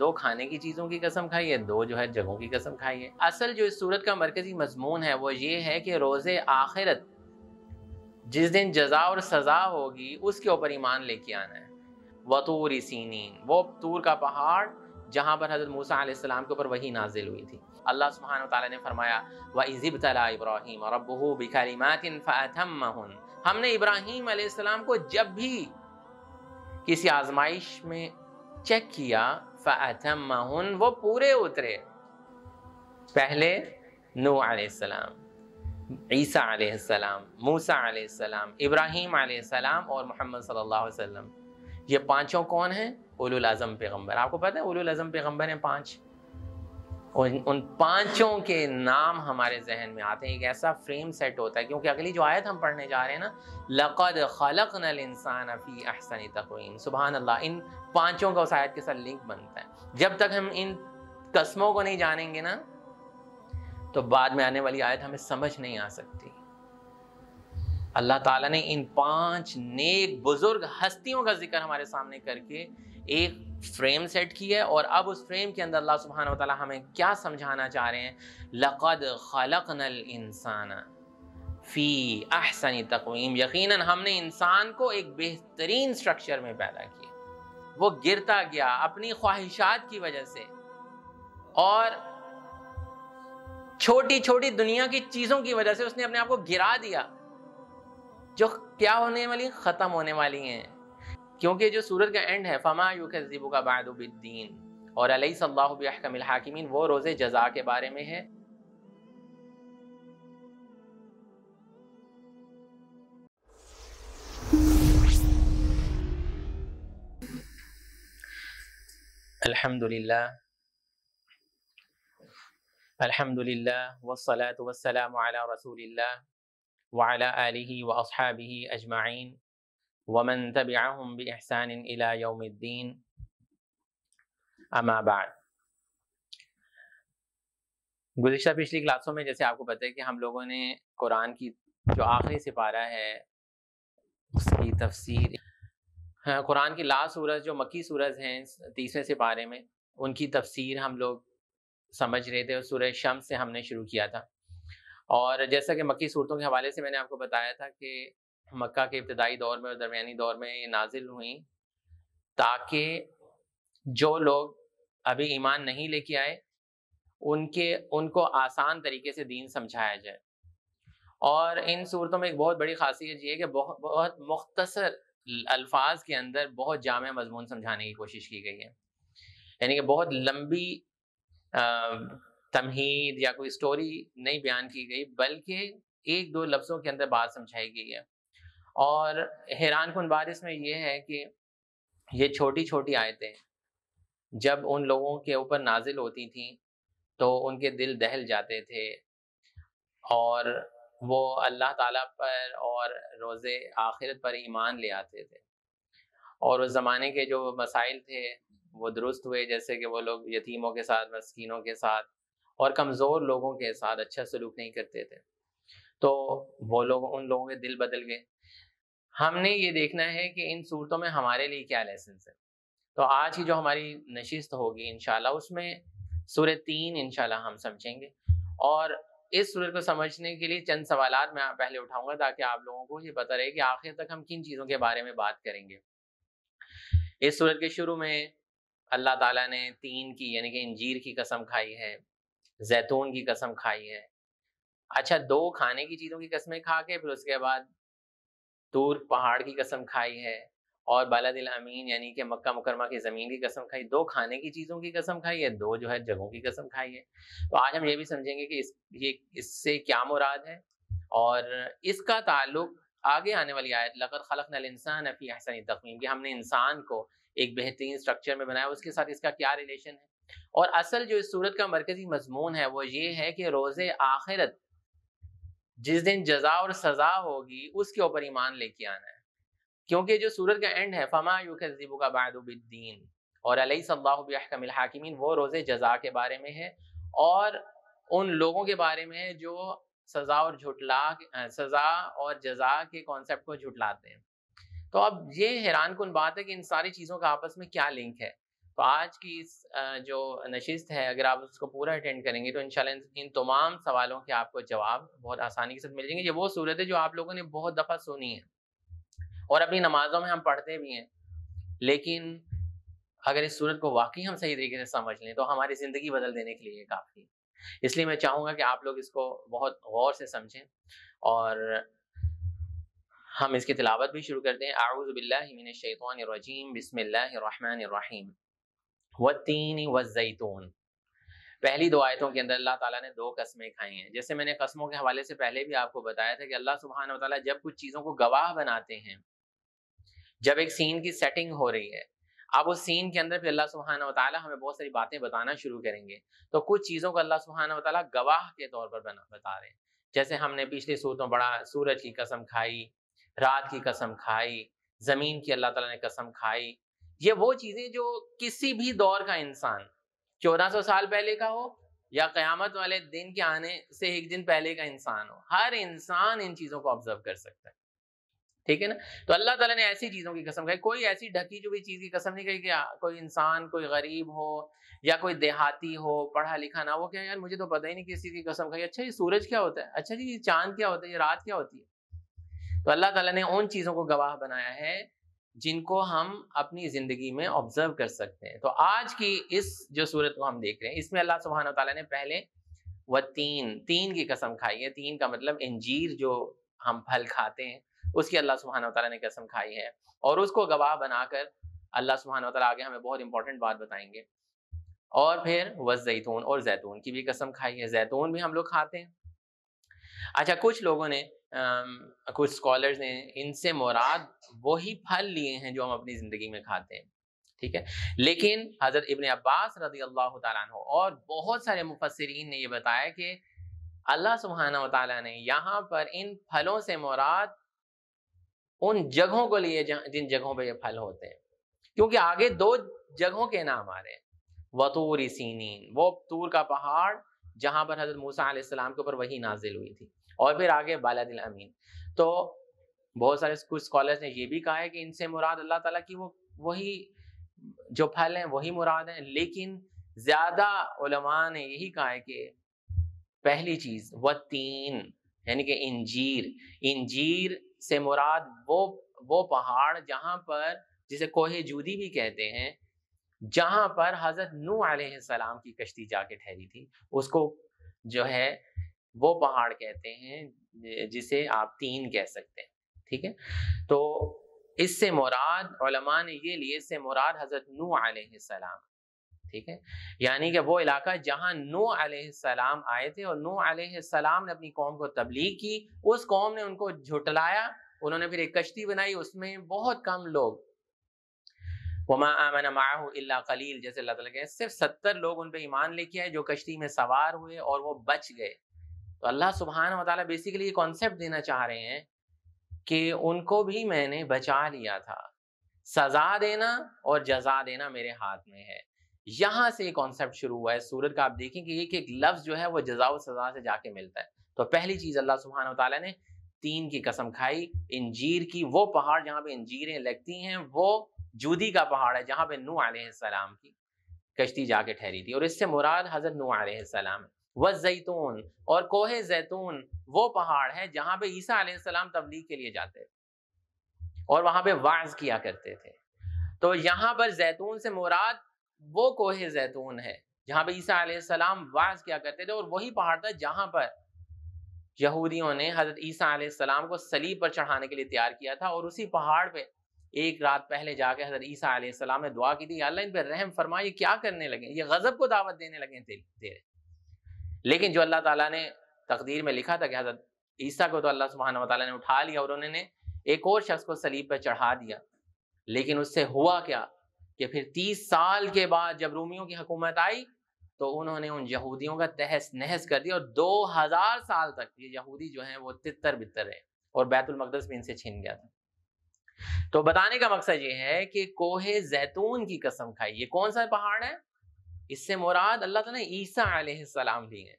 दो खाने की चीज़ों की कसम खाई है दो जो है जगहों की कसम खाई है असल जो इस सूरत का मरकज़ी मजमून है वो ये है कि रोज़ आखिरत जिस दिन जजा और सज़ा होगी उसके ऊपर ईमान लेके आना है वतूर सीनिन वो तूर का पहाड़ जहाँ पर हज़रत मूसा आसमाम के ऊपर वही नाजिल हुई थी अल्लाह सुबहान ताली ने फरमाया व इज़िब तला इब्राहिम और अबू बिकलिमातिन हमने इब्राहिम आसमाम को जब भी किसी आजमाइश में चेक किया फ़म वो पूरे उतरे पहले नू आसमाम ईसा आसमाम मूसा आसमाम इब्राहीम आसमाम और मोहम्मद सल्लल्लाहु अलैहि वसल्लम ये पांचों कौन हैं उलुल पैगम्बर आपको पता है उलुल आज़म पैगम्बर हैं पाँच और उन पांचों के नाम हमारे जहन में आते हैं एक ऐसा फ्रेम सेट होता है क्योंकि अगली जो आयत हम पढ़ने जा रहे हैं ना लक़द खलक नल इंसान अफी अहसन तकवीम सुबह अल्लाह इन पांचों का उस आयत के साथ लिंक बनता है जब तक हम इन कस्मों को नहीं जानेंगे ना तो बाद में आने वाली आयत हमें समझ नहीं आ सकती अल्लाह ताला ने इन पांच नेक बुज़ुर्ग हस्तियों का जिक्र हमारे सामने करके एक फ्रेम सेट की है और अब उस फ्रेम के अंदर अल्लाह सुबहाना तला हमें क्या समझाना चाह रहे हैं लक़द खलक नल इंसाना फ़ी आहसनी तकवीम यकीन हमने इंसान को एक बेहतरीन स्ट्रक्चर में पैदा किया वो गिरता गया अपनी ख्वाहिशात की वजह से और छोटी छोटी दुनिया की चीज़ों की वजह से उसने अपने आप को गिरा दिया जो क्या होने वाली ख़त्म होने वाली हैं क्योंकि जो सूरत का एंड है फमा यू युकू का बादुबिद्दीन और अली सल्लाकमिल वो रोज़े जजा के बारे में है अलहमदिल्लादिल्ला वसलात वसलाम रसूल वाला रसूलिल्लाह अजमाइन वमन तबियाम बहसान इला यौमद्दीन अमाबाद गुज्त पिछली क्लासों में जैसे आपको पता है कि हम लोगों ने कुरान की जो आखिरी सिपारा है उसकी तफसीर कुरान की लास्ट सूरज जो मक्की सूरज हैं तीसरे सिपारे में उनकी तफसीर हम लोग समझ रहे थे सूर्य शम्स से हमने शुरू किया था और जैसा कि मक्की सूरतों के हवाले से मैंने आपको बताया था कि मक्का के इब्तदाई दौर में और दरमियानी दौर में ये नाजिल हुई ताकि जो लोग अभी ईमान नहीं लेके आए उनके उनको आसान तरीके से दीन समझाया जाए और इन सूरतों में एक बहुत बड़ी खासियत ये है कि बहुत बहुत मुख्तसर अल्फाज के अंदर बहुत जाम मजमून समझाने की कोशिश की गई है यानी कि बहुत लंबी तमहीद या कोई स्टोरी नहीं बयान की गई बल्कि एक दो लफ्ज़ों के अंदर बात समझाई गई है और हैरान कन बात इसमें यह है कि ये छोटी छोटी आयतें जब उन लोगों के ऊपर नाजिल होती थी तो उनके दिल दहल जाते थे और वो अल्लाह ताला पर और रोज़े आखिरत पर ईमान ले आते थे और उस ज़माने के जो मसाइल थे वो दुरुस्त हुए जैसे कि वो लोग यतीमों के साथ मस्किनों के साथ और कमज़ोर लोगों के साथ अच्छा सलूक नहीं करते थे तो वो लोग उन लोगों के दिल बदल गए हमने ये देखना है कि इन सूरतों में हमारे लिए क्या लेसन है तो आज की जो हमारी नशिस्त होगी इन उसमें सूर्य तीन इन हम समझेंगे और इस सूरत को समझने के लिए चंद सवाल मैं पहले उठाऊंगा ताकि आप लोगों को ये पता रहे कि आखिर तक हम किन चीज़ों के बारे में बात करेंगे इस सूरत के शुरू में अल्लाह ताला ने तीन की यानी कि इंजीर की कसम खाई है जैतून की कसम खाई है अच्छा दो खाने की चीज़ों की कस्में खा के फिर उसके बाद तूर पहाड़ की कसम खाई है और दिल अमीन यानी कि मक्का मुकरमा की ज़मीन की कसम खाई दो खाने की चीज़ों की कसम खाई है दो जो है जगहों की कसम खाई है तो आज हम ये भी समझेंगे कि इस ये इससे क्या मुराद है और इसका ताल्लुक आगे आने वाली आयत लकर खलक इंसान अफ़ी हसन तकमीम कि हमने इंसान को एक बेहतरीन स्ट्रक्चर में बनाया उसके साथ इसका क्या रिलेशन है और असल जो इस सूरत का मरकजी मजमून है वो ये है कि रोज़ आखिरत जिस दिन जजा और सजा होगी उसके ऊपर ईमान लेके आना है क्योंकि जो सूरत का एंड है फमा युकू का और अली हाकिमीन वो रोज़े जजा के बारे में है और उन लोगों के बारे में है जो सज़ा और झुटला सज़ा और जजा के कॉन्सेप्ट को झुटलाते हैं तो अब ये हैरान कन बात है कि इन सारी चीज़ों का आपस में क्या लिंक है तो आज की इस जो नशिस्त है अगर आप उसको पूरा अटेंड करेंगे तो इन इन तमाम सवालों के आपको जवाब बहुत आसानी के साथ मिल जाएंगे ये वो सूरत है जो आप लोगों ने बहुत दफ़ा सुनी है और अपनी नमाजों में हम पढ़ते भी हैं लेकिन अगर इस सूरत को वाकई हम सही तरीके से समझ लें तो हमारी ज़िंदगी बदल देने के लिए काफ़ी इसलिए मैं चाहूँगा कि आप लोग इसको बहुत गौर से समझें और हम इसकी तिलावत भी शुरू करते हैं रजीम बसमिल्लर व तीन व जैतून पहली दो आयतों के अंदर अल्लाह ताला ने दो कस्में खाई हैं जैसे मैंने कस्मों के हवाले से पहले भी आपको बताया था कि अल्लाह सुबहान वाली जब कुछ चीज़ों को गवाह बनाते हैं जब एक सीन की सेटिंग हो रही है अब उस सीन के अंदर फिर अल्लाह सुबहान वाली हमें बहुत सारी बातें बताना शुरू करेंगे तो कुछ चीज़ों को अल्लाह सुबहान वाली गवाह के तौर पर बना बता रहे हैं जैसे हमने पिछली सूरतों बड़ा सूरज की कसम खाई रात की कसम खाई ज़मीन की अल्लाह तला ने कसम खाई ये वो चीज़ें जो किसी भी दौर का इंसान 1400 साल पहले का हो या क़यामत वाले दिन के आने से एक दिन पहले का इंसान हो हर इंसान इन चीज़ों को ऑब्जर्व कर सकता है ठीक है ना तो अल्लाह ताला ने ऐसी चीज़ों की कसम खाई कोई ऐसी ढकी जो भी चीज़ की कसम नहीं कही कि कोई इंसान कोई गरीब हो या कोई देहाती हो पढ़ा लिखा ना वो क्या यार मुझे तो पता ही नहीं किस चीज़ की कसम खाई अच्छा ये सूरज क्या होता है अच्छा जी ये चांद क्या होता है ये रात क्या होती है तो अल्लाह तला ने उन चीज़ों को गवाह बनाया है जिनको हम अपनी ज़िंदगी में ऑब्जर्व कर सकते हैं तो आज की इस जो सूरत को हम देख रहे हैं इसमें अल्लाह सुबहान तला ने पहले व तीन तीन की कसम खाई है तीन का मतलब इंजीर जो हम फल खाते हैं उसकी अल्लाह सुबहान तला ने कसम खाई है और उसको गवाह बनाकर अल्लाह सुबहान तला आगे हमें बहुत इंपॉर्टेंट बात बताएंगे और फिर व जैतून और जैतून की भी कसम खाई है जैतून भी हम लोग खाते हैं अच्छा कुछ लोगों ने कुछ स्कॉलर्स ने इनसे मुराद वही फल लिए हैं जो हम अपनी ज़िंदगी में खाते हैं ठीक है लेकिन हज़रत इबन अब्बास रजी अल्लाह तु और बहुत सारे मुफसरीन ने यह बताया कि अल्लाह सुबहाना ताली ने यहाँ पर इन फलों से मुराद उन जगहों को लिए जिन जगहों पर ये फल होते हैं क्योंकि आगे दो जगहों के नाम आ रहे हैं वतूर सीनिन वो तूर का पहाड़ जहाँ पर हज़रत मूसा के ऊपर वही नाजिल हुई थी और फिर आगे बालादिल अमीन तो बहुत सारे कुछ स्कॉलर्स ने ये भी कहा है कि इनसे मुराद अल्लाह ताला की वो वही जो फल हैं वही मुराद हैं लेकिन ज़्यादा ने यही कहा है कि पहली चीज़ व तीन यानी कि इंजीर इंजीर से मुराद वो वो पहाड़ जहाँ पर जिसे कोहे जूदी भी कहते हैं जहाँ पर हज़रत नू सलाम की कश्ती जाके ठहरी थी उसको जो है वो पहाड़ कहते हैं जिसे आप तीन कह सकते हैं ठीक है तो इससे मुराद ने ये लिए इससे मुराद हज़रत नू सलाम ठीक है यानी कि वो इलाका जहाँ नू सलाम आए थे और नू सलाम ने अपनी कौम को तबलीग की उस कौम ने उनको झुटलाया उन्होंने फिर एक कश्ती बनाई उसमें बहुत कम लोग वमा कलील जैसे सिर्फ सत्तर लोग उन पर ईमान लेके आए जो कश्ती में सवार हुए और वो बच गए तो अल्लाह सुबहान वाली बेसिकली ये कॉन्सेप्ट देना चाह रहे हैं कि उनको भी मैंने बचा लिया था सजा देना और जजा देना मेरे हाथ में है यहाँ से ये कॉन्सेप्ट शुरू हुआ है सूरत का आप देखें कि एक एक लफ्ज़ जो है वो जजा और सजा से जाके मिलता है तो पहली चीज़ अल्लाह सुबहान तला ने तीन की कसम खाई इंजीर की वो पहाड़ जहाँ पे इंजीरें लगती हैं वो जूदी का पहाड़ है जहाँ पे नू आसमाम की कश्ती जाके ठहरी थी और इससे मुराद हज़रत नू आसमाम है व जैतून और कोहे जैतून वो पहाड़ है जहाँ पे ईसा आलाम तबलीग के लिए जाते और वहाँ पे वाज किया करते थे तो यहाँ पर जैतून से मुराद वो कोहे जैतून है जहाँ पे ईसा आलाम वाज किया करते थे और वही पहाड़ था जहाँ पर यहूदियों ने हजरत ईसा आलाम को सलीब पर चढ़ाने के लिए तैयार किया था और उसी पहाड़ पे एक रात पहले जाके हजरत ईसा सलाम ने दुआ की थी अल्लाह इन पर रहम फरमा ये क्या करने लगे ये गज़ब को दावत देने लगे तेरे लेकिन जो अल्लाह ताला ने तकदीर में लिखा था कि हजरत ईसा को तो अल्लाह सुबहाना वाली ने उठा लिया और उन्होंने एक और शख्स को सलीब पर चढ़ा दिया लेकिन उससे हुआ क्या कि फिर तीस साल के बाद जब रूमियों की हुकूमत आई तो उन्होंने उन यहूदियों का तहस नहस कर दिया और दो हज़ार साल तक ये यहूदी जो है वो तितर बितर रहे और बैतुलमकदस भी इनसे छीन गया था तो बताने का मकसद ये है कि कोहे जैतून की कसम खाई ये कौन सा पहाड़ है इससे मुराद अल्लाह तला ईसा आसमाम भी हैं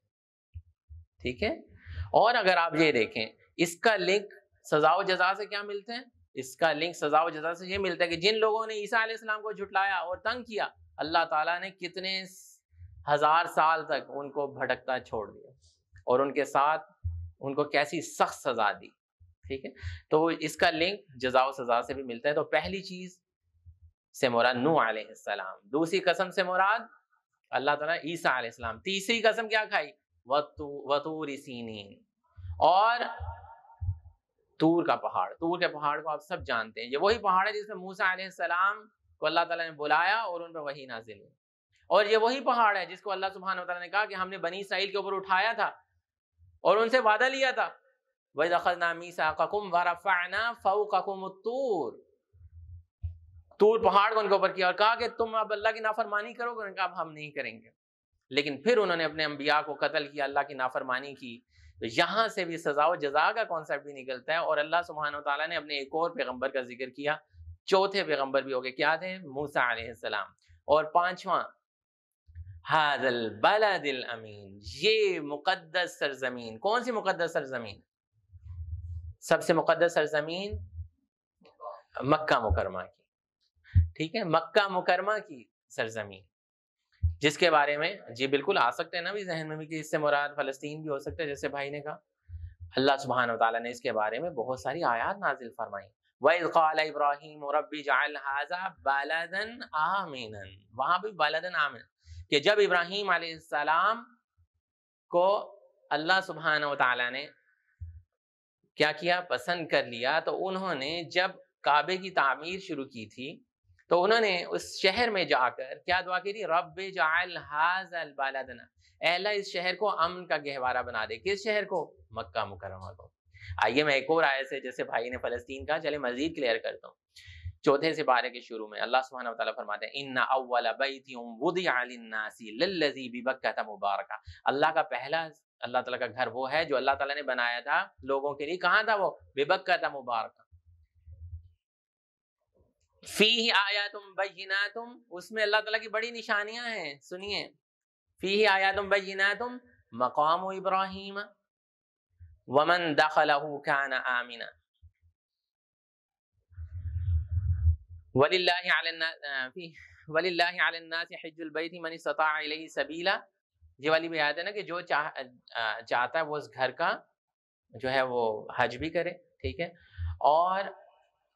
ठीक है और अगर आप ये देखें इसका लिंक सजा व जजा से क्या मिलते हैं इसका लिंक सजा व जजा से ये मिलता है कि जिन लोगों ने ईसा आलाम को झुटलाया और तंग किया अल्लाह ताला ने कितने हजार साल तक उनको भटकता छोड़ दिया और उनके साथ उनको कैसी सख्त सजा दी ठीक है तो इसका लिंक जजा व सजा से भी मिलता है तो पहली चीज़ से मुराद नू आलाम दूसरी कसम से मुराद अल्लाह तला ईसा आलाम तीसरी कसम क्या खाई वतूर सीनीन और तूर का पहाड़ तूर के पहाड़ को आप सब जानते हैं ये वही पहाड़ है जिसमें मूसा आलाम को अल्लाह तला ने बुलाया और उन पर वही नाजिल हुई और ये वही पहाड़ है जिसको अल्लाह सुबहान ने कहा कि हमने बनी साहिल के ऊपर उठाया था और उनसे वादा लिया था वही दखल नामी साकुम वरफ़ाना ककुम तूर पहाड़ को उनके ऊपर किया और कहा कि तुम अब अल्लाह की नाफरमानी करोगे उन्होंने कहा हम नहीं करेंगे लेकिन फिर उन्होंने अपने अम्बिया को कत्ल किया अल्लाह की नाफरमानी की तो यहाँ से भी सजा व जजा का कॉन्सेप्ट भी निकलता है और अल्लाह सुबहान तला ने अपने एक और पैगम्बर का जिक्र किया चौथे पैगम्बर भी हो गए क्या थे मूसा और पांचवा हाजल बला दिल अमीन ये मुकदस सरजमीन कौन सी मुकदस सरजमीन सबसे मुकदस सरजमीन मक्का मुकरमा की ठीक है मक्का मुकरमा की सरजमीन जिसके बारे में जी बिल्कुल आ सकते हैं ना भी जहन में भी कि इससे मुराद फलस्तीन भी हो सकता है जैसे भाई ने कहा अल्लाह सुबहान तला ने इसके बारे में बहुत सारी आयात नाजिल फरमाई वक़ाल भी बालदन आमिन कि जब इब्राहिम आसमाम को अल्लाह सुबहान ने क्या किया पसंद कर लिया तो उन्होंने जब काबे की तामीर शुरू की थी तो उन्होंने उस शहर में जाकर क्या दुआ की थी रब जाल इस शहर को अमन का गहवारा बना दे किस शहर को मक्का मुकरमा को आइए मैं एक और आय से जैसे भाई ने फलस्तीन कहा चले मजीद क्लियर करता हूँ चौथे से बारह के शुरू में अल्लाह सुबह फरमाते हैं मुबारक अल्लाह का पहला अल्लाह तला का घर वो है जो अल्लाह तला ने बनाया था लोगों के लिए कहाँ था वो बेबक्का था मुबारक फी आया तुम बना तुम उसमें अल्लाह तला की बड़ी निशानियां हैं सुनिए फी आया तुम बना तुम मकाम इब्राहिम वमन दखल खान आमिना सबीला ये वाली भी है ना कि जो चाह चाहता है वो उस घर का जो है वो हज भी करे ठीक है और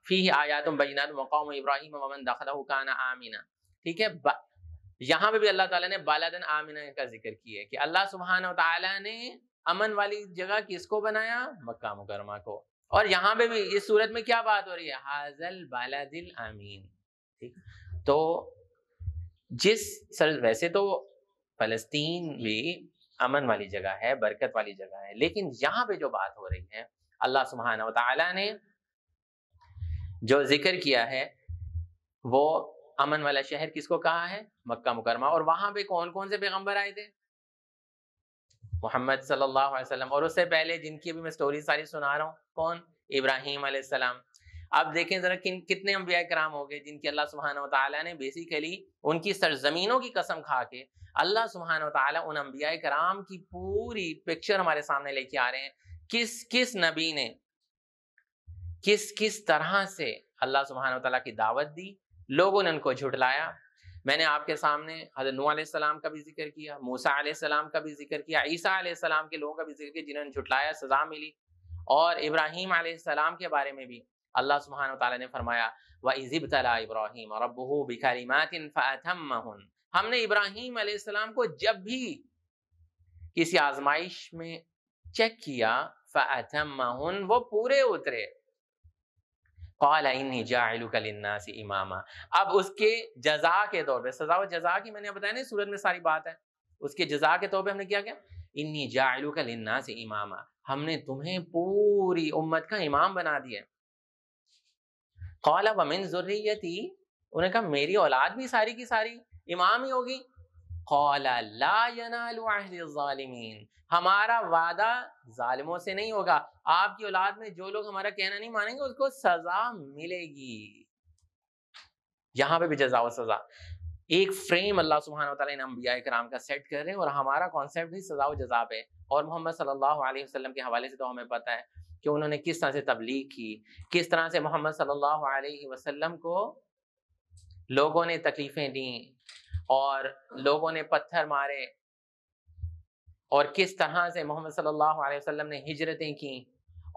फ़ी आयातम बैनात मकाम इब्राहिम ममन आमिना ठीक है यहाँ पे भी अल्लाह ताला ने बालादन आमिना का जिक्र किया है कि अल्लाह सुबहान तला ने अमन वाली जगह किसको बनाया मक्का मुकरमा को और यहाँ पे भी इस सूरत में क्या बात हो रही है हाजल बालादिल आमीन ठीक तो जिस सर वैसे तो फलस्तीन भी अमन वाली जगह है बरकत वाली जगह है लेकिन यहाँ पे जो बात हो रही है अल्लाह सुबहाना तला ने जो जिक्र किया है वो अमन वाला शहर किसको कहा है मक्का मुकरमा और वहां पे कौन कौन से पैगम्बर आए थे मोहम्मद सल्लल्लाहु अलैहि वसल्लम और उससे पहले जिनकी अभी मैं स्टोरी सारी सुना रहा हूँ कौन इब्राहिम अलैहिस्सलाम अब देखें ज़रा किन कितने अम्बिया कराम हो गए जिनकी अल्लाह सुबहान ताली ने बेसिकली उनकी सरजमीनों की कसम खा के अल्लाह सुबहान ताली उन अम्बिया कराम की पूरी पिक्चर हमारे सामने लेके आ रहे हैं किस किस नबी ने किस किस तरह से अल्लाह सुबहान तला की दावत दी लोगों ने उनको झुटलाया मैंने आपके सामने हजरत का भी जिक्र किया मूसा का भी जिक्र किया ईसा सलाम के लोगों का भी जिक्र किया जिन्होंने झुटलाया सजा मिली और इब्राहिम आलाम के बारे में भी अल्लाह सुबहान तला ने फरमाया व इजिब तला इब्राहिम और अबू बिकारीमात हमने इब्राहिम आलाम को जब भी किसी आजमाइश में चेक किया फ़ाथम वो पूरे उतरे इमामा अब उसके जजा के तौर पर सजा जजा की मैंने बताया ना सूरत में सारी बात है उसके जजा के तौर पर हमने क्या क्या इन्नी जासी इमामा हमने तुम्हें पूरी उम्मत का इमाम बना दिया कौला वमिन जुर्रियती उन्हें कहा मेरी औलाद भी सारी की सारी इमाम ही होगी हमारा वादा जालिमों से नहीं होगा आपकी औलाद में जो लोग हमारा कहना नहीं मानेंगे उसको सज़ा मिलेगी यहां पे भी जजा और सज़ा एक फ्रेम अल्लाह सुबहान तला इन अम्बिया कराम का सेट कर रहे हैं और हमारा कॉन्सेप्ट भी सजा और जजाब है और मोहम्मद सल्लल्लाहु अलैहि वसल्लम के हवाले से तो हमें पता है कि उन्होंने किस तरह से तबलीग की किस तरह से मोहम्मद सल्लल्लाहु अलैहि वसल्लम को लोगों ने तकलीफ़ें दी और लोगों ने पत्थर मारे और किस तरह से मोहम्मद सल्लल्लाहु अलैहि वसल्लम ने हिजरतें की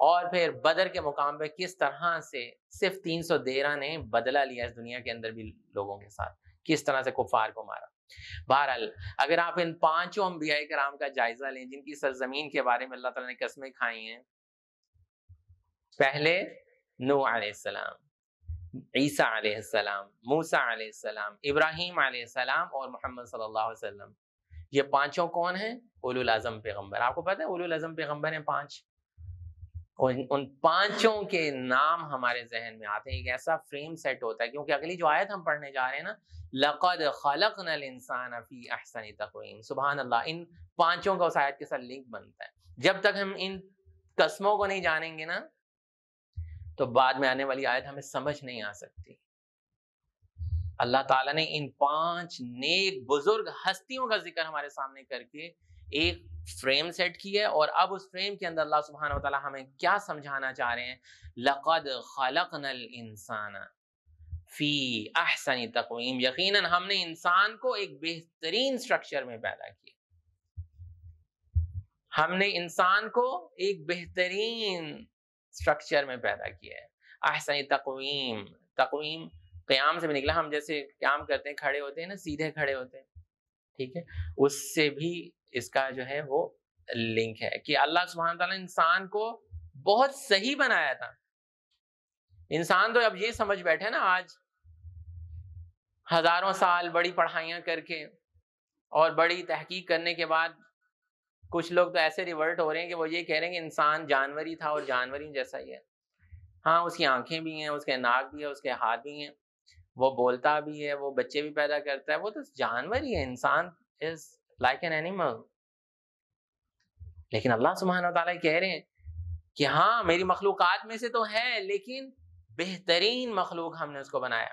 और फिर बदर के मुकाम पे किस तरह से सिर्फ तीन सौ देरा ने बदला लिया इस दुनिया के अंदर भी लोगों के साथ किस तरह से कुफार को मारा बहरहाल अगर आप इन पांचों अम्बिया कराम का जायजा लें जिनकी सरजमीन के बारे में अल्लाह तला ने कस्में खाई हैं पहले नू आसमाम ईसा आलाम मूसा आलाम इब्राहिम आलाम और मोहम्मद सल्लल्लाहु अलैहि वसल्लम ये पांचों कौन हैं उलुल आजम पैगम्बर आपको पता है उलुल आजम पैगम्बर हैं पांच और उन पांचों के नाम हमारे जहन में आते हैं एक ऐसा फ्रेम सेट होता है क्योंकि अगली जो आयत हम पढ़ने जा रहे हैं ना लक़द खलक नल इंसान अफी अहसन तकवीम सुबहान अल्लाह इन पांचों का उस आयत के साथ लिंक बनता है जब तक हम इन कस्मों को नहीं जानेंगे ना तो बाद में आने वाली आयत हमें समझ नहीं आ सकती अल्लाह ताला ने इन पांच नेक बुजुर्ग हस्तियों का जिक्र हमारे सामने करके एक फ्रेम सेट की है और अब उस फ्रेम के अंदर अल्लाह सुबहान तला हमें क्या समझाना चाह रहे हैं लक़द नल इंसाना फ़ी अहसनी तकवीम यकीन हमने इंसान को एक बेहतरीन स्ट्रक्चर में पैदा किया हमने इंसान को एक बेहतरीन स्ट्रक्चर में पैदा किया है आहसन तकवीम तकवीम क्याम से भी निकला हम जैसे क्याम करते हैं खड़े होते हैं ना सीधे खड़े होते हैं ठीक है उससे भी इसका जो है वो लिंक है कि अल्लाह सुबहान तला इंसान को बहुत सही बनाया था इंसान तो अब ये समझ बैठे ना आज हजारों साल बड़ी पढ़ाइयाँ करके और बड़ी तहकीक करने के बाद कुछ लोग तो ऐसे रिवर्ट हो रहे हैं कि वो ये कह रहे हैं कि इंसान जानवर ही था और जानवर ही जैसा ही है हाँ उसकी आंखें भी हैं उसके नाक भी है उसके हाथ भी हैं वो बोलता भी है वो बच्चे भी पैदा करता है वो तो जानवर ही है इंसान इज लाइक एन एनिमल लेकिन अल्लाह सुबहान कह रहे हैं कि हाँ मेरी मखलूक में से तो है लेकिन बेहतरीन मखलूक हमने उसको बनाया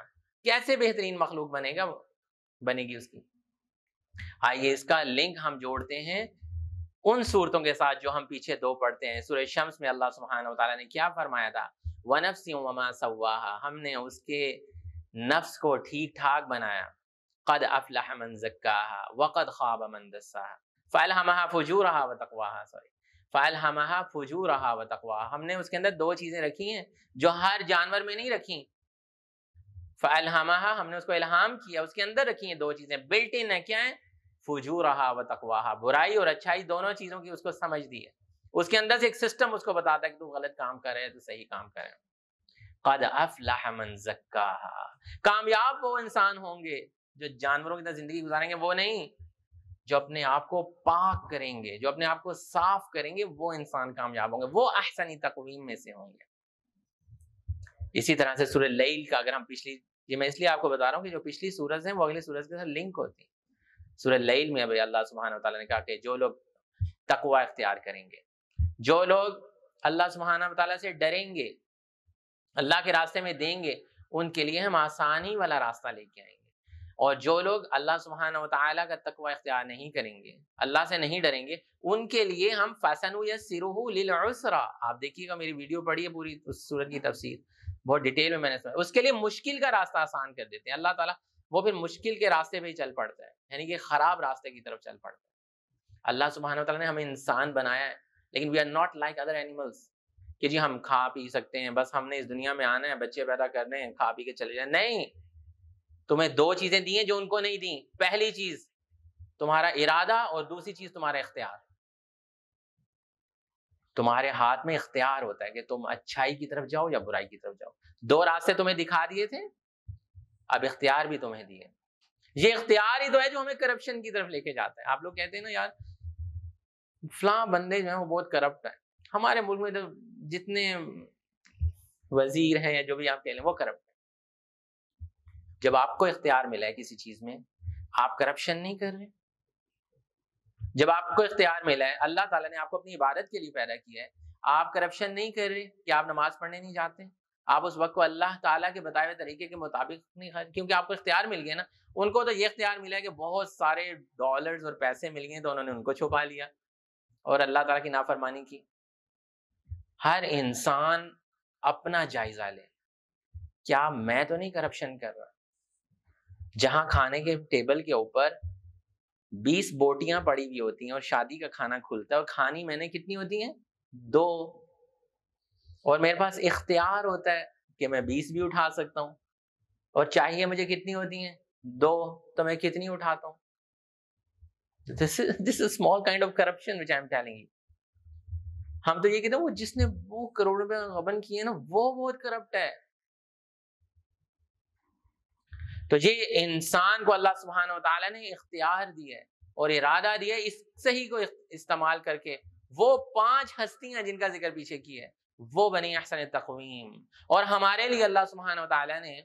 कैसे बेहतरीन मखलूक बनेगा वो बनेगी उसकी आइए इसका लिंक हम जोड़ते हैं उन सूरतों के साथ जो हम पीछे दो पढ़ते हैं सूर्य शम्स में अल्लाह सुबहान तला ने क्या फरमाया था वनफ सी वमा सवा हमने उसके नफ्स को ठीक ठाक बनाया कद अफलाह मन जक्का वक़द ख्वाब मन दसाहा फ़ाइल हमा फजू रहा व तकवा सॉरी फ़ाइल हमा फजू रहा व तकवा हमने उसके अंदर दो चीज़ें रखी हैं जो हर जानवर में नहीं रखी फ़ाइल हमा हमने उसको इल्हाम किया उसके अंदर रखी हैं दो चीज़ें बिल्ट इन है क्या है फजू रहा व तकवाहा बुराई और अच्छाई दोनों चीज़ों की उसको समझ दी है उसके अंदर से एक सिस्टम उसको बताता है कि तू गलत काम कर रहे तो सही काम कर रहे कद अफलाह जक्का कामयाब वो इंसान होंगे जो जानवरों की तरह जिंदगी गुजारेंगे वो नहीं जो अपने आप को पाक करेंगे जो अपने आप को साफ करेंगे वो इंसान कामयाब होंगे वो अहसनी तकवीम में से होंगे इसी तरह से सूर्य लईल का अगर हम पिछली ये मैं इसलिए आपको बता रहा हूँ कि जो पिछली सूरज है वो अगले सूरज के साथ लिंक होती है सूर्य लईल में अभी अल्लाह सुबहान तला ने कहा कि जो लोग तकवा इख्तियार करेंगे जो लोग अल्लाह सुबहाना तला से डरेंगे अल्लाह के रास्ते में देंगे उनके लिए हम आसानी वाला रास्ता लेके आएंगे और जो लोग अल्लाह सुबहान तला का तकवा इख्तियार नहीं करेंगे अल्लाह से नहीं डरेंगे उनके लिए हम फैसन या लिलसरा आप देखिएगा मेरी वीडियो पढ़ी है पूरी उस सूरत की तफसर बहुत डिटेल में मैंने सुना उसके लिए मुश्किल का रास्ता आसान कर देते हैं अल्लाह ताला वो फिर मुश्किल के रास्ते पर ही चल पड़ता है यानी कि ख़राब रास्ते की तरफ चल पड़ता है अल्लाह सुबहान तला ने हमें इंसान बनाया है लेकिन we are not like other animals कि जी हम खा पी सकते हैं बस हमने इस दुनिया में आना है बच्चे पैदा करने हैं खा पी के चले जाए नहीं तुम्हें दो चीज़ें दी हैं जो उनको नहीं दी पहली चीज़ तुम्हारा इरादा और दूसरी चीज़ तुम्हारा इख्तियार तुम्हारे हाथ में इख्तियार होता है कि तुम अच्छाई की तरफ जाओ या बुराई की तरफ जाओ दो रास्ते तुम्हें दिखा दिए थे अब इख्तियार भी तुम्हें तो दिए ये इख्तियार ही तो है जो हमें करप्शन की तरफ लेके जाता है आप लोग कहते हैं ना यार फला बंदे जो है वो बहुत करप्ट है हमारे मुल्क में तो जितने वजीर हैं या जो भी आप कह लें वो करप्ट है जब आपको इख्तियार मिला है किसी चीज में आप करप्शन नहीं कर रहे जब आपको इख्तियार मिला है अल्लाह ताला ने आपको अपनी इबादत के लिए पैदा किया है आप करप्शन नहीं कर रहे कि आप नमाज पढ़ने नहीं जाते आप उस वक्त को अल्लाह ताला के बताए हुए तरीके के मुताबिक नहीं खर्च क्योंकि आपको इख्तियार मिल गया ना उनको तो ये इख्तियार मिला कि बहुत सारे डॉलर्स और पैसे मिल गए तो उन्होंने उनको छुपा लिया और अल्लाह ताला की नाफरमानी की हर इंसान अपना जायजा ले क्या मैं तो नहीं करप्शन कर रहा जहाँ खाने के टेबल के ऊपर बीस बोटियां पड़ी हुई होती हैं और शादी का खाना खुलता है और खानी मैंने कितनी होती हैं दो और मेरे पास इख्तियार होता है कि मैं बीस भी उठा सकता हूँ और चाहिए मुझे कितनी होती है दो तो मैं कितनी उठाता हूँ this is this is small kind of corruption which I am telling you हम तो ये कहते हैं वो जिसने वो करोड़ रुपए गबन किए ना वो बहुत करप्ट है तो ये इंसान को अल्लाह सुबहान तला ने इख्तियार दिया है और इरादा दिया है इस सही को इस्तेमाल करके वो पांच हस्तियां जिनका जिक्र पीछे किया है वो बनी अहसन तकवीम और हमारे लिए अल्लाह सुबहान तला ने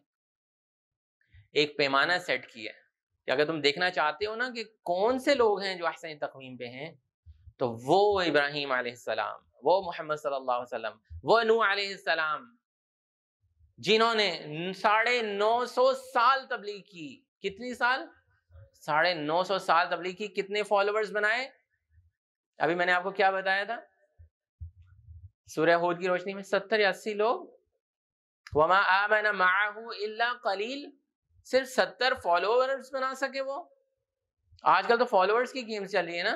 एक पैमाना सेट किया है कि अगर तुम देखना चाहते हो ना कि कौन से लोग हैं जो अहसन तकवीम पे हैं तो वो इब्राहिम आसमाम वो मोहम्मद सल्लाम वो नू आसमाम जिन्होंने साढ़े नौ सौ साल तबलीग की कितनी साल साढ़े नौ सौ साल तबलीग की कितने फॉलोअर्स बनाए अभी मैंने आपको क्या बताया था सूर्य होद की रोशनी में सत्तर या अस्सी लोग वमा इल्ला कलील सिर्फ सत्तर फॉलोअर्स बना सके वो आजकल तो फॉलोअर्स की गेम्स चल रही है ना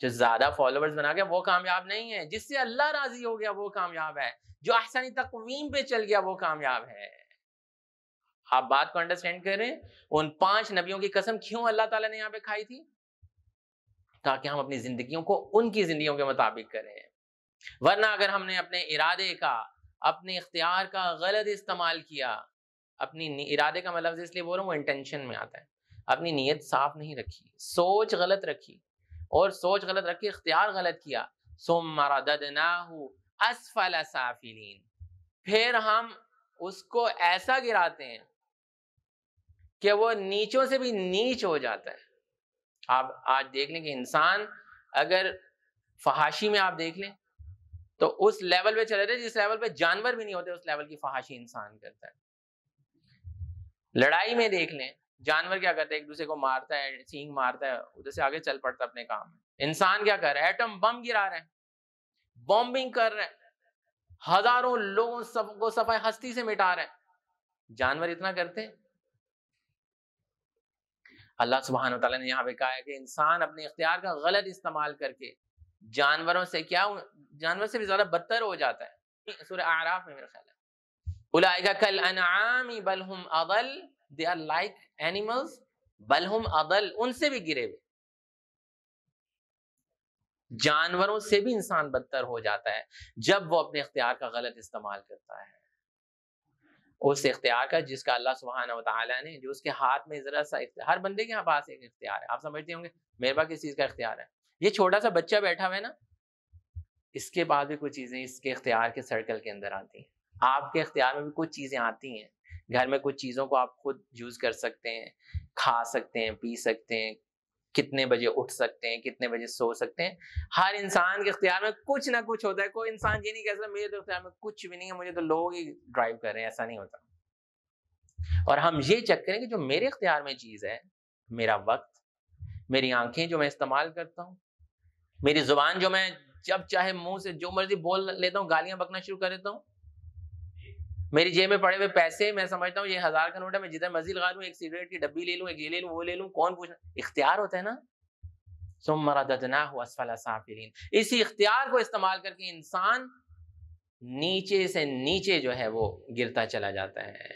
जो ज्यादा फॉलोअर्स बना गया वो कामयाब नहीं है जिससे अल्लाह राजी हो गया वो कामयाब है जो आसानी तकवीम पे चल गया वो कामयाब है आप बात को अंडरस्टैंड करें उन पांच नबियों की कसम क्यों अल्लाह ताला ने यहाँ पे खाई थी ताकि हम अपनी जिंदगियों को उनकी जिंदगियों के मुताबिक करें वरना अगर हमने अपने इरादे का अपने इख्तियार का गलत इस्तेमाल किया अपनी इरादे का मतलब इसलिए बोल रहा हूँ वो इंटेंशन में आता है अपनी नीयत साफ नहीं रखी सोच गलत रखी और सोच गलत रखी इख्तियार गलत किया असफल साफिलीन फिर हम उसको ऐसा गिराते हैं कि वो नीचों से भी नीच हो जाता है आप आज देख लें कि इंसान अगर फहाशी में आप देख लें तो उस लेवल पे चले जाते जिस लेवल पे जानवर भी नहीं होते उस लेवल की फहाशी इंसान करता है लड़ाई में देख लें जानवर क्या करता है एक दूसरे को मारता है सींग मारता है उधर से आगे चल पड़ता है अपने काम में इंसान क्या कर रहा है एटम बम गिरा रहे हैं बॉम्बिंग कर रहे हैं हजारों लोगों सबको सफाई हस्ती से मिटा रहे हैं जानवर इतना करते हैं अल्लाह सुबहान तला ने यहाँ पे कहा है कि इंसान अपने इख्तियार का गलत इस्तेमाल करके जानवरों से क्या जानवर से भी ज्यादा बदतर हो जाता है सूर्य आराफ में मेरा ख्याल है कल अनामी बलहुम अदल दे आर लाइक एनिमल्स बलहुम अदल उनसे भी गिरे हुए जानवरों से भी इंसान बदतर हो जाता है जब वो अपने इख्तियार का गलत इस्तेमाल करता है उस इख्तियार का जिसका अल्लाह सुबहाना तला ने जो उसके हाथ में जरा सा हर बंदे के पास एक इख्तियार है आप समझते होंगे मेरे पास किस चीज़ का इख्तियार है ये छोटा सा बच्चा बैठा हुआ है ना इसके बाद भी कुछ चीज़ें इसके इख्तियार के सर्कल के अंदर आती हैं आपके इख्तियार में भी कुछ चीज़ें आती हैं घर में कुछ चीज़ों को आप खुद यूज़ कर सकते हैं खा सकते हैं पी सकते हैं कितने बजे उठ सकते हैं कितने बजे सो सकते हैं हर इंसान के इख्तियार में कुछ ना कुछ होता है कोई इंसान ये नहीं कह सकता मेरे तो इख्तियार में कुछ भी नहीं है मुझे तो लोग ही ड्राइव कर रहे हैं ऐसा नहीं होता और हम ये चेक करें कि जो मेरे इख्तियार में चीज़ है मेरा वक्त मेरी आंखें जो मैं इस्तेमाल करता हूँ मेरी जुबान जो मैं जब चाहे मुंह से जो मर्जी बोल लेता हूँ गालियां बकना शुरू कर देता हूँ मेरी जेब में पड़े हुए पैसे मैं समझता हूँ ये हजार का नोट है मैं जिधर मर्जी लगा लूँ एक सिगरेट की डब्बी ले लूँ एक ये ले लूँ वो ले लूँ कौन पूछना इख्तियार होता है ना इसी इख्तियार को इस्तेमाल करके इंसान नीचे से नीचे जो है वो गिरता चला जाता है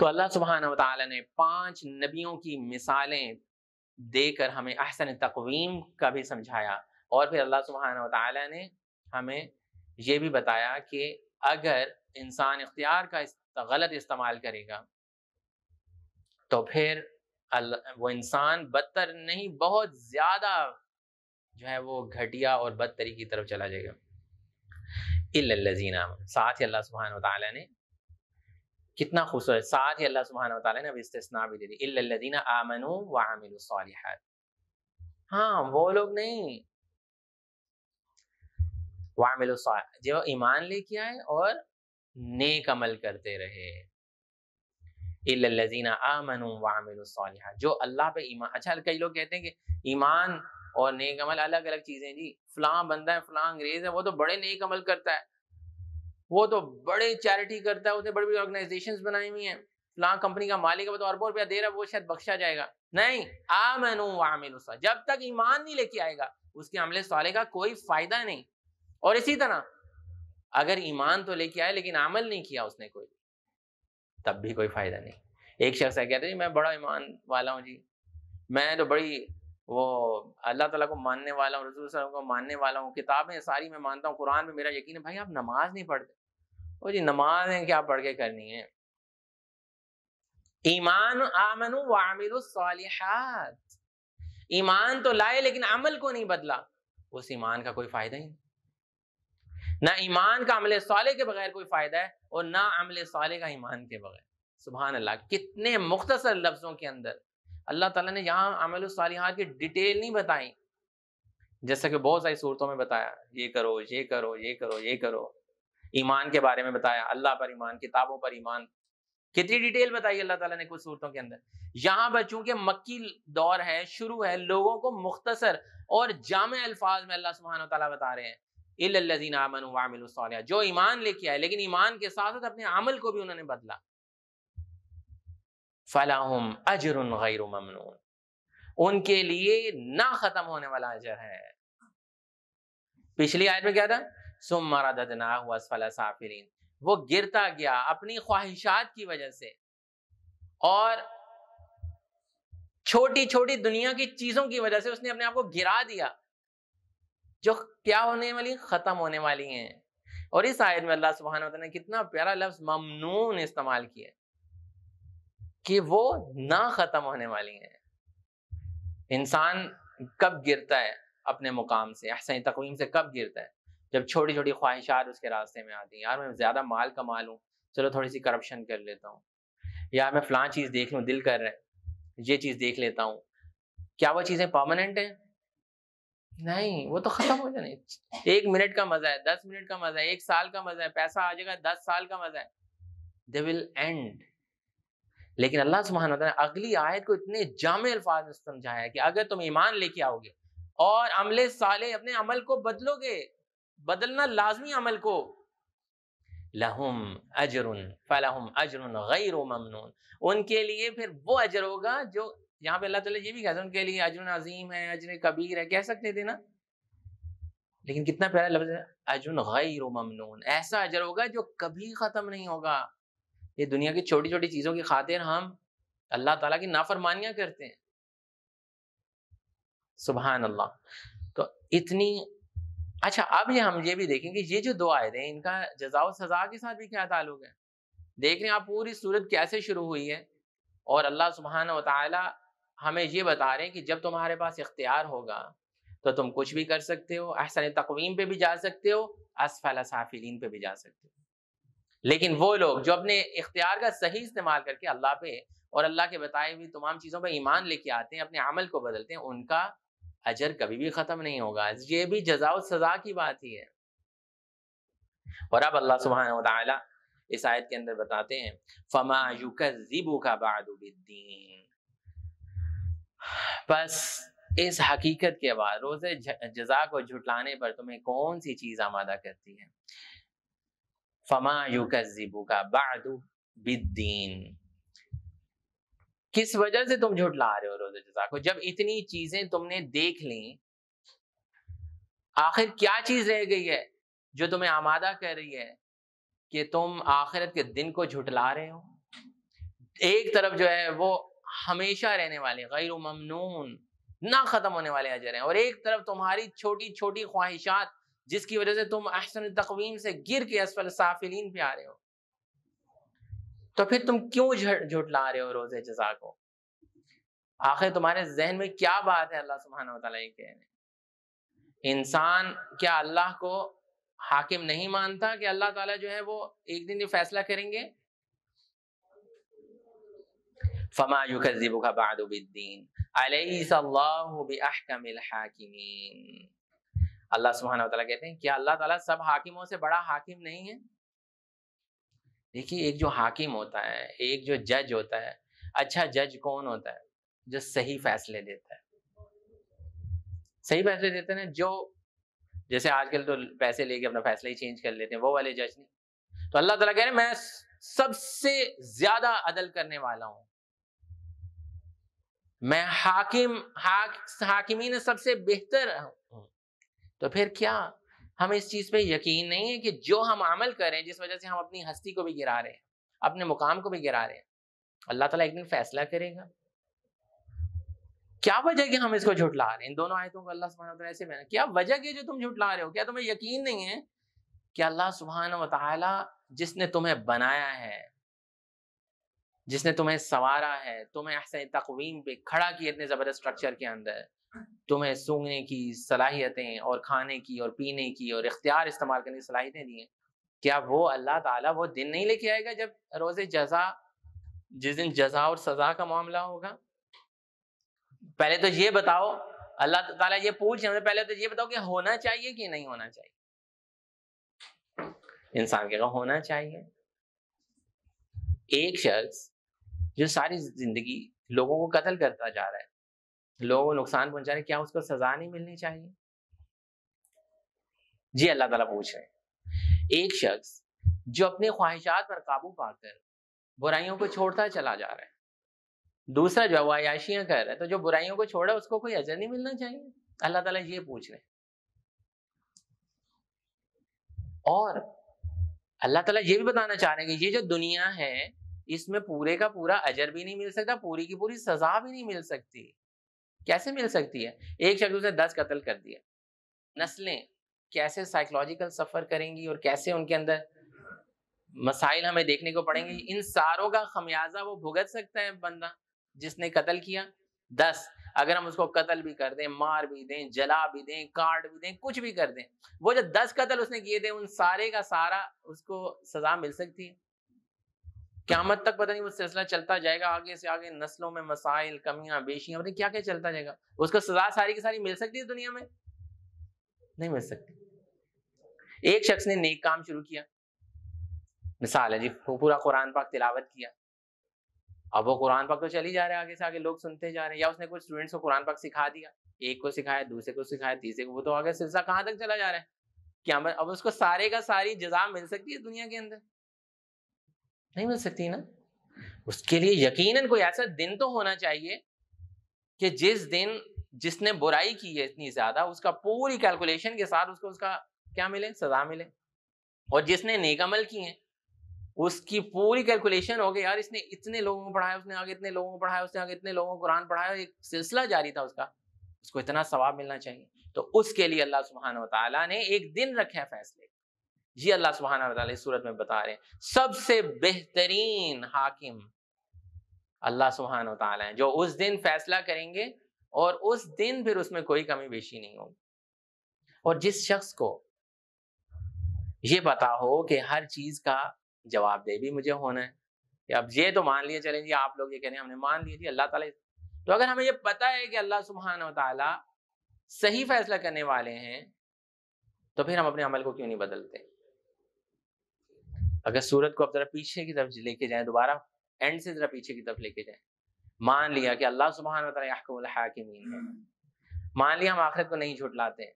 तो अल्लाह सुबहाना ने पांच नबियों की मिसालें देकर हमें अहसन तकवीम का भी समझाया और फिर अल्लाह सुबहाना तला ने हमें ये भी बताया कि अगर इंसान इख्तियार का इस गलत इस्तेमाल करेगा तो फिर वो इंसान बदतर नहीं बहुत ज़्यादा जो है वो घटिया और बदतरी की तरफ चला जाएगा इल्लजीना साथ ही अल्लाह सुबहान तला ने कितना खूबसूरत साथ ही अल्लाह सुबहान ने अब इस्तना भी दे दी इल्लदीना आमन वामिल हाँ वो लोग नहीं वामिल जो ईमान लेके आए और नेक अमल करते रहे इल्लजीना आमनु वामिल जो अल्लाह पे ईमान अच्छा कई लोग कहते हैं कि ईमान और नेक अमल अलग अलग चीज़ें जी फलां बंदा है फलां अंग्रेज है वो तो बड़े नेक अमल करता है वो तो बड़े चैरिटी करता है उसने बड़ी बड़ी ऑर्गेनाइजेशन बनाई हुई है फला कंपनी का मालिक है तो अरबों रुपया दे रहा है वो शायद बख्शा जाएगा नहीं आ मैं आमिल जब तक ईमान नहीं लेके आएगा उसके अमले सवाले का कोई फायदा नहीं और इसी तरह अगर ईमान तो लेके आए लेकिन अमल नहीं किया उसने कोई तब भी कोई फायदा नहीं एक शख्स है कहते जी मैं बड़ा ईमान वाला हूँ जी मैं तो बड़ी वो अल्लाह ताला को मानने वाला हूँ रसूल को मानने वाला हूँ किताबें सारी मैं मानता हूँ कुरान में मेरा यकीन है भाई आप नमाज नहीं पढ़ते वो जी नमाज है क्या पढ़ के करनी है ईमान आमनु वामिल ईमान तो लाए लेकिन अमल को नहीं बदला उस ईमान का कोई फायदा ही ना ईमान का अमल साले के बगैर कोई फायदा है और ना अमल साले का ईमान के बगैर सुबह अल्लाह कितने मुख्तसर लफ्ज़ों के अंदर अल्लाह ताला ने यहाँ अमल सालिहात की डिटेल नहीं बताई जैसा कि बहुत सारी सूरतों में बताया ये करो ये करो ये करो ये करो ईमान के बारे में बताया अल्लाह पर ईमान किताबों पर ईमान कितनी डिटेल बताई अल्लाह ताला ने कुछ सूरतों के अंदर यहाँ पर चूंकि मक्की दौर है शुरू है लोगों को मुख्तसर और जाम अल्फाज में अल्लाह सुबहान तला बता रहे हैं जो ईमान लेके आए लेकिन ईमान के साथ साथ अपने अमल को भी उन्होंने बदला फलाहम अजर गैर ममनून उनके लिए ना खत्म होने वाला अजर है पिछली आयत में क्या था सुमारा वो गिरता गया अपनी ख्वाहिशात की वजह से और छोटी छोटी दुनिया की चीजों की वजह से उसने अपने आप को गिरा दिया जो क्या होने वाली खत्म होने वाली हैं और इस आयत में अल्लाह सुबहान ने कितना प्यारा लफ्ज ममनून इस्तेमाल किया कि वो ना खत्म होने वाली हैं इंसान कब गिरता है अपने मुकाम से अहसन तकवीम से कब गिरता है जब छोटी छोटी ख्वाहिशात उसके रास्ते में आती हैं यार मैं ज़्यादा माल कमा लूँ चलो थोड़ी सी करप्शन कर लेता हूँ यार मैं फ़लाँ चीज़ देख लूँ दिल कर रहा है ये चीज़ देख लेता हूँ क्या वो चीज़ें परमानेंट हैं नहीं वो तो ख़त्म हो जाने एक मिनट का मज़ा है दस मिनट का मज़ा है एक साल का मज़ा है पैसा आ जाएगा दस साल का मज़ा है दे विल एंड लेकिन अल्लाह सुबहान ने अगली आयत को इतने जाम अल्फाज में समझाया कि अगर तुम ईमान लेके आओगे और अमले साले अपने अमल को बदलोगे बदलना लाजमी अमल को लहुम अजरुन फलाहम अजरुन गैर ममनून उनके लिए फिर वो अजर होगा जो यहाँ पे अल्लाह ताला ये भी कहते हैं उनके लिए अजर अजीम है अजर कबीर है कह सकते थे ना लेकिन कितना प्यारा लफ्ज है अजुन गैर ममनून ऐसा अजर होगा जो कभी ख़त्म नहीं होगा ये दुनिया की छोटी छोटी चीज़ों की खातिर हम अल्लाह ताला की नाफरमानियाँ करते हैं सुबहान अल्लाह तो इतनी अच्छा अब ये हम ये भी देखेंगे ये जो दो थे इनका जजाव सजा के साथ भी क्या ताल्लुक है देख रहे हैं आप पूरी सूरत कैसे शुरू हुई है और अल्लाह सुबहाना वाली हमें ये बता रहे हैं कि जब तुम्हारे पास इख्तियार होगा तो तुम कुछ भी कर सकते हो अहसन तकवीम पे भी जा सकते हो असफल साफिलीन पे भी जा सकते हो लेकिन वो लोग जो अपने इख्तियार का सही इस्तेमाल करके अल्लाह पे और अल्लाह के बताए हुए तमाम चीज़ों पर ईमान लेके आते हैं अपने अमल को बदलते हैं उनका अजर कभी भी ख़त्म नहीं होगा ये भी जजाव सज़ा की बात ही है और अब अल्लाह सुबह इस आयत के अंदर बताते हैं फमा का बादीन बस इस हकीकत के बाद रोजे जजा को झुटलाने पर तुम्हें कौन सी चीज़ आमादा करती है फमा युकू का बादीन किस वजह से तुम झुटला रहे हो रोजे जजा को जब इतनी चीजें तुमने देख ली आखिर क्या चीज रह गई है जो तुम्हें आमादा कर रही है कि तुम आखिरत के दिन को झुटला रहे हो एक तरफ जो है वो हमेशा रहने वाले गैर ममनून ना ख़त्म होने वाले अजर हैं और एक तरफ तुम्हारी छोटी छोटी ख्वाहिशात जिसकी वजह से तुम अहसन तकवीम से गिर के असफल साफिलीन पे आ रहे हो तो फिर तुम क्यों झुटला रहे हो रोजे जजा को आखिर तुम्हारे जहन में क्या बात है अल्लाह सुबहान कहने इंसान क्या अल्लाह को हाकिम नहीं मानता कि अल्लाह ताला जो है वो एक दिन ये फैसला करेंगे अल्लाह सुबहान कहते हैं क्या अल्लाह ताला सब हाकिमों से बड़ा हाकिम नहीं है देखिए एक जो हाकिम होता है एक जो जज होता है अच्छा जज कौन होता है जो सही फैसले देता है सही फैसले देते हैं जो जैसे आजकल तो पैसे लेके अपना फैसला ही चेंज कर लेते हैं वो वाले जज नहीं तो अल्लाह तला कह रहे मैं सबसे ज्यादा अदल करने वाला हूं मैं हाकिम हाक, ने सबसे बेहतर हूं तो फिर क्या हमें इस चीज़ पे यकीन नहीं है कि जो हम अमल करें जिस वजह से हम अपनी हस्ती को भी गिरा रहे हैं अपने मुकाम को भी गिरा रहे हैं अल्लाह ताला एक दिन फैसला करेगा क्या वजह कि हम इसको झुटला रहे हैं इन दोनों आयतों को अल्लाह सुबहाना ऐसे में क्या वजह की जो तुम झुटला रहे हो क्या तुम्हें यकीन नहीं है कि अल्लाह सुबहान वाली जिसने तुम्हें बनाया है जिसने तुम्हें संवारा है तुम्हें ऐसे तकवीम पे खड़ा किया इतने ज़बरदस्त स्ट्रक्चर के अंदर तुम्हें सूंघने की सलाहियतें और खाने की और पीने की और इख्तियार इस्तेमाल करने की सलाहियतें दी हैं क्या वो अल्लाह ताला वो दिन नहीं लेके आएगा जब रोजे जजा जिस दिन जजा और सज़ा का मामला होगा पहले तो ये बताओ अल्लाह ताला ये पूछ रहे पहले तो ये बताओ कि होना चाहिए कि नहीं होना चाहिए इंसान के होना चाहिए एक शख्स जो सारी जिंदगी लोगों को कत्ल करता जा रहा है लोगों को नुकसान पहुंचा रहे क्या उसको सजा नहीं मिलनी चाहिए जी अल्लाह ताला पूछ रहे एक शख्स जो अपनी ख्वाहिशात पर काबू पाकर बुराइयों को छोड़ता चला जा रहा है दूसरा जो वो आयाशियां कर रहा है तो जो बुराइयों को छोड़ा उसको कोई अजर नहीं मिलना चाहिए अल्लाह ताला ये पूछ रहे और अल्लाह ताला ये भी बताना चाह रहे हैं कि ये जो दुनिया है इसमें पूरे का पूरा अजर भी नहीं मिल सकता पूरी की पूरी सजा भी नहीं मिल सकती कैसे मिल सकती है एक शख्स उसने दस कत्ल कर दिया नस्लें कैसे साइकोलॉजिकल सफ़र करेंगी और कैसे उनके अंदर मसाइल हमें देखने को पड़ेंगे हम्म। इन सारों का खमियाजा वो भुगत सकता है बंदा जिसने कत्ल किया दस अगर हम उसको कत्ल भी कर दें मार भी दें जला भी दें काट भी दें कुछ भी कर दें वो जो दस कत्ल उसने किए थे उन सारे का सारा उसको सजा मिल सकती है क्यामत तक पता नहीं वो सिलसिला चलता जाएगा आगे से आगे नस्लों में मसाइल कमियां बेशियां पता क्या क्या चलता जाएगा उसको सजा सारी की सारी मिल सकती है दुनिया में नहीं मिल सकती एक शख्स ने नेक काम शुरू किया मिसाल है जी पूरा कुरान पाक तिलावत किया अब वो कुरान पाक तो चली जा रहा है आगे से आगे लोग सुनते जा रहे हैं या उसने कुछ स्टूडेंट्स को कुरान पाक सिखा दिया एक को सिखाया दूसरे को सिखाया तीसरे को वो तो आगे सिलसिला कहाँ तक चला जा रहा है क्या अब उसको सारे का सारी जजा मिल सकती है दुनिया के अंदर नहीं मिल सकती ना उसके लिए यकीनन कोई ऐसा दिन तो होना चाहिए कि जिस दिन जिसने बुराई की है इतनी ज्यादा उसका पूरी कैलकुलेशन के साथ उसको उसका क्या मिले सजा मिले और जिसने नेकमल की है उसकी पूरी कैलकुलेशन हो गई यार इसने इतने लोगों को पढ़ाया उसने आगे इतने लोगों को पढ़ाया उसने आगे इतने लोगों को कुरान पढ़ाया एक सिलसिला जारी था उसका उसको इतना सवाब मिलना चाहिए तो उसके लिए अल्लाह सुबहान तला ने एक दिन रखे फैसले ये अल्लाह सुबहाना इस सूरत में बता रहे हैं सबसे बेहतरीन हाकिम अल्लाह सुबहान तला है जो उस दिन फैसला करेंगे और उस दिन फिर उसमें कोई कमी बेशी नहीं होगी और जिस शख्स को ये पता हो कि हर चीज़ का जवाब दे भी मुझे होना है कि अब ये तो मान लिए चले जी आप लोग ये कह रहे हैं हमने मान लिया जी अल्लाह ताला तो अगर हमें ये पता है कि अल्लाह सुबहान ताला सही फैसला करने वाले हैं तो फिर हम अपने अमल को क्यों नहीं बदलते अगर सूरत को आप जरा पीछे की तरफ लेके जाएं दोबारा एंड से जरा पीछे की तरफ लेके जाएं मान लिया कि अल्लाह सुबहान है हम्म। मान लिया हम आखिरत को नहीं झुटलाते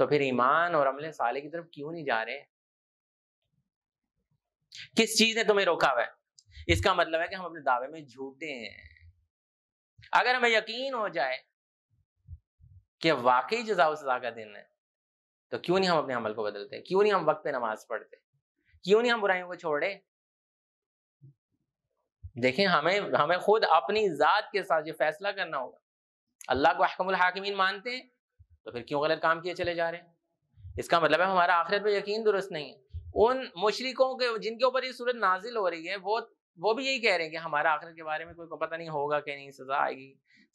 तो फिर ईमान और अमले साले की तरफ क्यों नहीं जा रहे किस चीज ने तुम्हें रोका हुआ है इसका मतलब है कि हम अपने दावे में झूठे हैं अगर हमें यकीन हो जाए कि वाकई जजाव सजा का दिन है तो क्यों नहीं हम अपने अमल को बदलते क्यों नहीं हम वक्त पे नमाज पढ़ते क्यों नहीं हम बुराइयों को छोड़े देखें हमें हमें खुद अपनी ज़ात के साथ ये फैसला करना होगा अल्लाह को अहकमल हाकिमीन मानते हैं तो फिर क्यों गलत काम किए चले जा रहे हैं इसका मतलब है हमारा आखिरत पर यकीन दुरुस्त नहीं है उन मुशरकों के जिनके ऊपर ये सूरत नाजिल हो रही है वो वो भी यही कह रहे हैं कि हमारा आखिरत के बारे में कोई को पता नहीं होगा कि नहीं सज़ा आएगी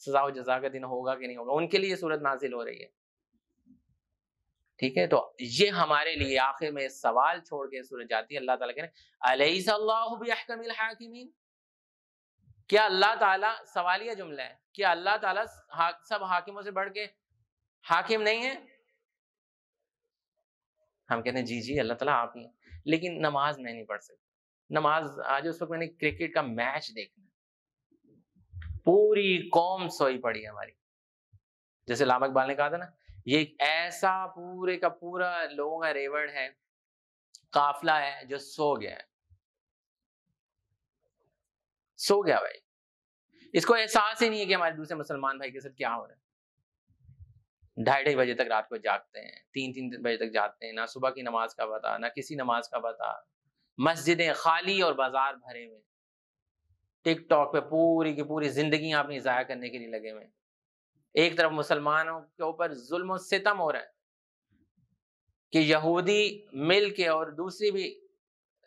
सज़ा व जजा का दिन होगा कि नहीं होगा उनके लिए सूरत नाजिल हो रही है ठीक है तो ये हमारे लिए आखिर में सवाल छोड़ के सूरज जाती है अल्लाह ताला क्या अल्लाह ताला सवालिया जुमला है क्या अल्लाह ताला हा, सब हाकिमों से बढ़ के हाकिम नहीं है हम कहते हैं जी जी अल्लाह ताला आप ही लेकिन नमाज मैं नहीं पढ़ सकती नमाज आज उस वक्त मैंने क्रिकेट का मैच देखना पूरी कौम सोई पड़ी हमारी जैसे लामक बाल ने कहा था ना ये ऐसा पूरे का पूरा लोगों का रेवड़ है काफला है जो सो गया है सो गया भाई इसको एहसास ही नहीं है कि हमारे दूसरे मुसलमान भाई के साथ क्या हो रहा है ढाई ढाई बजे तक रात को जागते हैं तीन तीन बजे तक जाते हैं ना सुबह की नमाज का पता ना किसी नमाज का पता मस्जिदें खाली और बाजार भरे हुए टिकटॉक पे पूरी की पूरी जिंदगी आपने ज़ाया करने के लिए लगे हुए एक तरफ मुसलमानों के ऊपर जुल्म सितम हो रहा है कि यहूदी मिल के और दूसरी भी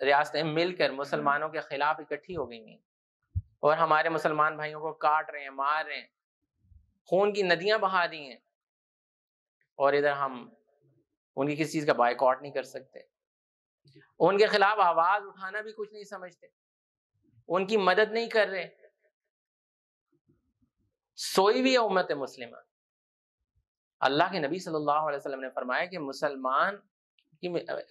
रियासतें मिलकर मुसलमानों के खिलाफ इकट्ठी हो गई हैं और हमारे मुसलमान भाइयों को काट रहे हैं मार रहे हैं खून की नदियां बहा दी हैं और इधर हम उनकी किसी चीज़ का बायकॉट नहीं कर सकते उनके खिलाफ आवाज़ उठाना भी कुछ नहीं समझते उनकी मदद नहीं कर रहे सोई हुई उम्मत मुस्लिम अल्लाह के नबी सल्लल्लाहु अलैहि वसल्लम ने फरमाया कि मुसलमान की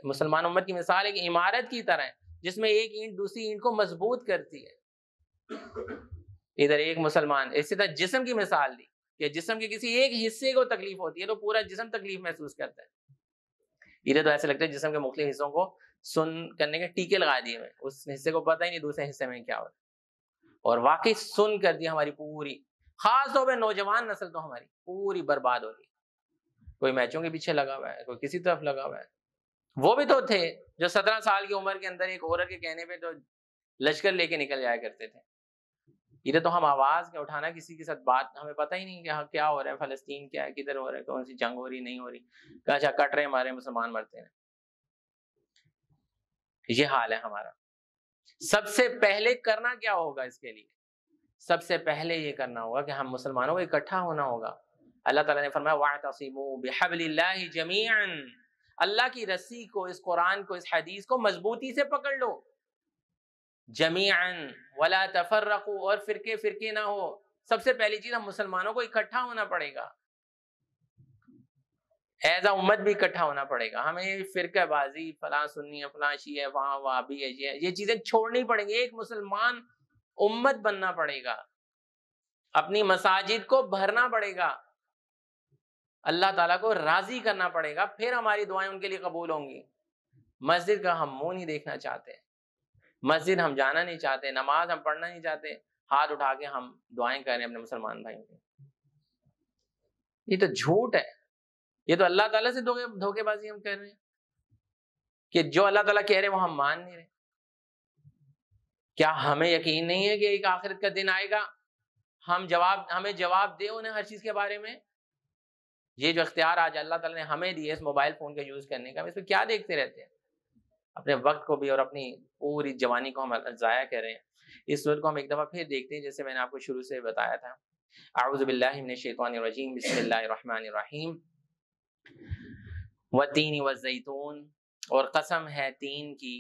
मुसलमान उम्मत की मिसाल एक इमारत की तरह है जिसमें एक ईंट दूसरी ईंट को मजबूत करती है इधर एक मुसलमान इसी तरह जिसम की मिसाल दी कि जिसम के किसी एक हिस्से को तकलीफ होती है तो पूरा जिसम तकलीफ महसूस करता है इधर तो ऐसे लगता है जिसम के मुख्त हिस्सों को सुन करने के टीके लगा दिए हुए उस हिस्से को पता ही नहीं दूसरे हिस्से में क्या हो और वाकई सुन कर दिया हमारी पूरी खासतौर तो पर नौजवान नस्ल तो हमारी पूरी बर्बाद हो रही कोई मैचों के पीछे लगा हुआ है कोई किसी तरफ लगा हुआ है वो भी तो थे जो सत्रह साल की उम्र के अंदर एक और के कहने पे तो लश्कर लेके निकल जाया करते थे इधर तो हम आवाज क्या उठाना किसी के साथ बात हमें पता ही नहीं कि हाँ क्या हो रहा है फलस्तीन क्या है किधर हो रहा है कौन सी जंग हो रही नहीं हो रही अच्छा कट रहे मारे मुसलमान मरते हैं ये हाल है हमारा सबसे पहले करना क्या होगा इसके लिए सबसे पहले ये करना होगा कि हम मुसलमानों को इकट्ठा होना होगा अल्लाह ताला ने फरमाया वातसीमु जमीन अल्लाह की रस्सी को इस कुरान को इस हदीस को मजबूती से पकड़ लो जमीन वला तफर रखो और फिरके फिरके ना हो सबसे पहली चीज़ हम मुसलमानों को इकट्ठा होना पड़ेगा एज उम्मत भी इकट्ठा होना पड़ेगा हमें फिरकेबाजी फलां सुन्नी है फलां शी है वहाँ वहाँ भी है ये चीज़ें छोड़नी पड़ेंगी एक मुसलमान उम्मत बनना पड़ेगा अपनी मसाजिद को भरना पड़ेगा अल्लाह ताला को राजी करना पड़ेगा फिर हमारी दुआएं उनके लिए कबूल होंगी मस्जिद का हम मुंह नहीं देखना चाहते मस्जिद हम जाना नहीं चाहते नमाज हम पढ़ना नहीं चाहते हाथ उठा के हम दुआएं हैं अपने मुसलमान भाई ये तो झूठ है ये तो अल्लाह ताला से धोखेबाजी हम कर रहे हैं कि जो अल्लाह ताला कह रहे हैं वो हम मान नहीं रहे क्या हमें यकीन नहीं है कि एक आखिरत का दिन आएगा हम जवाब हमें जवाब दे उन्हें हर चीज़ के बारे में ये जो अख्तियार आज अल्लाह ताला ने हमें दिए इस मोबाइल फ़ोन का यूज़ करने का हम क्या देखते रहते हैं अपने वक्त को भी और अपनी पूरी जवानी को हम ज़ाया कर रहे हैं इस सूरत को हम एक दफ़ा फिर देखते हैं जैसे मैंने आपको शुरू से बताया था आउज़बिल्लिमिनशैतवानरजीम बसमीम व तीन व जैतून और कसम है तीन की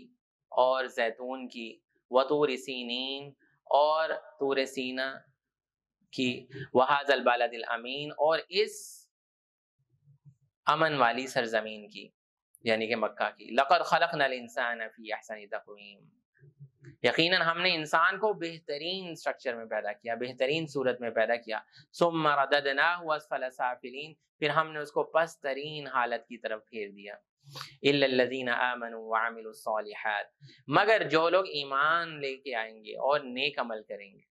और जैतून की व तूर सीनिन और तूर सीना की वहाज बालादिल अमीन और इस अमन वाली सरजमीन की यानी कि मक्का की लकर खलक नल इंसान अफी अहसन तकवीम यकीनन हमने इंसान को बेहतरीन स्ट्रक्चर में पैदा किया बेहतरीन सूरत में पैदा किया सुम रददना हुआ फिर हमने उसको पस्तरीन हालत की तरफ फेर दिया वामिलुस्सालिहात मगर जो लोग ईमान लेके आएंगे और नेक अमल करेंगे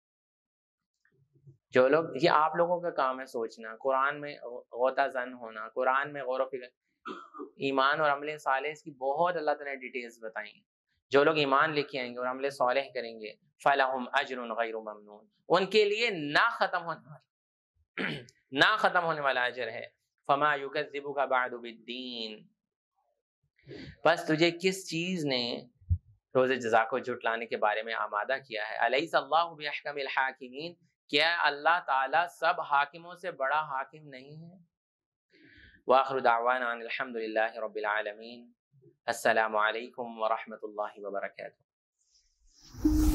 जो लोग ये आप लोगों का काम है सोचना कुरान में गौता जन होना कुरान में गौर फिक्र ईमान और अमल साल की बहुत अल्लाह तला डिटेल्स बताई हैं जो लोग ईमान लेके आएंगे और अमल साल करेंगे फ़लाहम उनके लिए ना ख़त्म होने वाला ना ख़त्म होने वाला अजर है फमा युकबू का बादुबिद्दीन बस तुझे किस चीज़ ने रोज़े जजा को लाने के बारे में आमादा किया है अलैहिस्सल्लाहुबिहकमिलहाकिमीन क्या अल्लाह ताला सब हाकिमों से बड़ा हाकिम नहीं है वाखर दावान अलहमदिल्लाह रबालमीन असलकम वरहमल वर्का